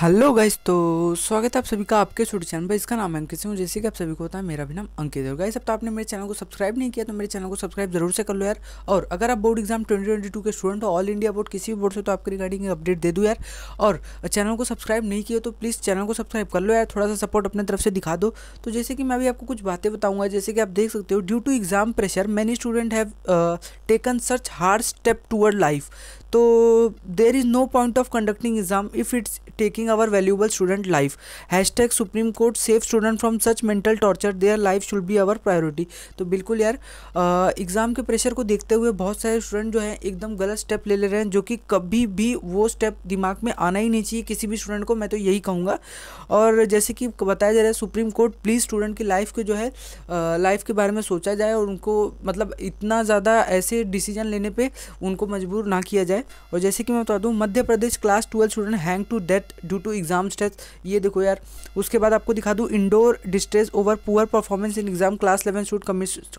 hello guys तो स्वागत है आप सभी का आपके छोटे चैनल पर इसका नाम अंकित सिंह जैसे कि आप सभी को होता है मेरा भी नाम अंकित है गाइस अब तो आपने मेरे चैनल को सब्सक्राइब नहीं किया तो मेरे चैनल को सब्सक्राइब जरूर से कर लो यार और अगर आप बोर्ड एग्जाम 2022 के स्टूडेंट हो ऑल इंडिया बोर्ड किसी भी बोर्ड से तो आपके रिगार्डिंग अपडेट दे दूँ यार और चैनल को सब्सक्राइब नहीं किया तो प्लीज़ चैनल को सब्सक्राइब कर लो यार थोड़ा सा सपोर्ट अपने तरफ से दिखा दो तो जैसे कि मैं भी आपको कुछ बातें बताऊँगा जैसे कि आप देख सकते हो due to exam pressure many student have taken such hard step toward life तो there is no point of conducting exam if it's taking our valuable student life hash tag Supreme Court safe student from such mental torture their life should be our priority तो बिल्कुल यार exam के pressure को देखते हुए बहुत सारे student जो हैं एकदम गलत स्टेप ले ले रहे हैं जो कि कभी भी वो स्टेप दिमाग में आना ही नहीं चाहिए किसी भी स्टूडेंट को मैं तो यही कहूँगा और जैसे कि बताया जा रहा है सुप्रीम कोर्ट प्लीज़ स्टूडेंट की लाइफ के जो है लाइफ के बारे में सोचा जाए और उनको मतलब इतना ज़्यादा ऐसे डिसीजन लेने पर उनको मजबूर ना किया जाए है और जैसे कि मैं बता दूँ Madhya Pradesh class twelve student hang to death due to exam stress ये देखो यार उसके बाद आपको दिखा दूँ Indore distress over poor performance in exam class eleven student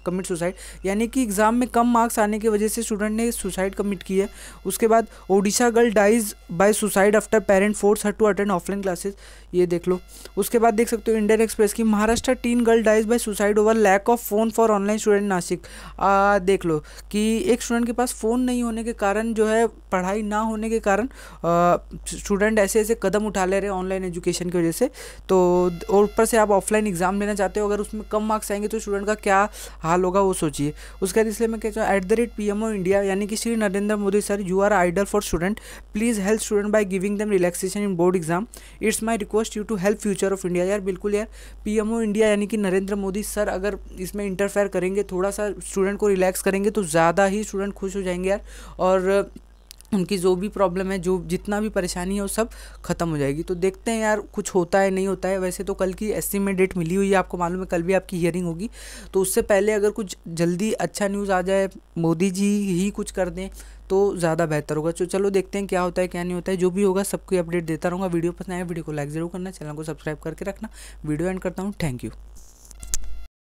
commit suicide यानी कि एग्जाम में कम मार्क्स आने की वजह से स्टूडेंट ने सुसाइड कमिट की है उसके बाद Odisha girl dies by suicide after parent force her to attend offline classes ये देख लो उसके बाद देख सकते हो इंडियन एक्सप्रेस की Maharashtra teen girl dies by suicide over lack of phone for online student Nashik आ, देख लो कि एक स्टूडेंट के पास फ़ोन नहीं होने के कारण जो है पढ़ाई ना होने के कारण स्टूडेंट ऐसे ऐसे कदम उठा ले रहे हैं ऑनलाइन एजुकेशन की वजह से तो और ऊपर से आप ऑफलाइन एग्ज़ाम लेना चाहते हो अगर उसमें कम मार्क्स आएंगे तो स्टूडेंट का क्या हाल होगा वो सोचिए उसके बाद इसलिए मैं कहता हूँ at the rate P India यानी कि Shri Narendra Modi sir you are idol for student please help student by giving them relaxation in board exam it's my request you to help future of India यार बिल्कुल यार पी इंडिया यानी कि Narendra Modi sir अगर इसमें interfere करेंगे थोड़ा सा स्टूडेंट को रिलैक्स करेंगे तो ज़्यादा ही स्टूडेंट खुश हो जाएंगे यार और उनकी जो भी प्रॉब्लम है जो जितना भी परेशानी है वो सब खत्म हो जाएगी तो देखते हैं यार कुछ होता है नहीं होता है वैसे तो कल की एससी में डेट मिली हुई है आपको मालूम है कल भी आपकी हियरिंग होगी तो उससे पहले अगर कुछ जल्दी अच्छा न्यूज़ आ जाए मोदी जी ही कुछ कर दें तो ज़्यादा बेहतर होगा तो चलो देखते हैं क्या होता है क्या नहीं होता है जो भी होगा सबको अपडेट देता रहूँगा वीडियो पसंद आया वीडियो को लाइक ज़रूर करना चैनल को सब्सक्राइब करके रखना वीडियो एंड करता हूँ थैंक यू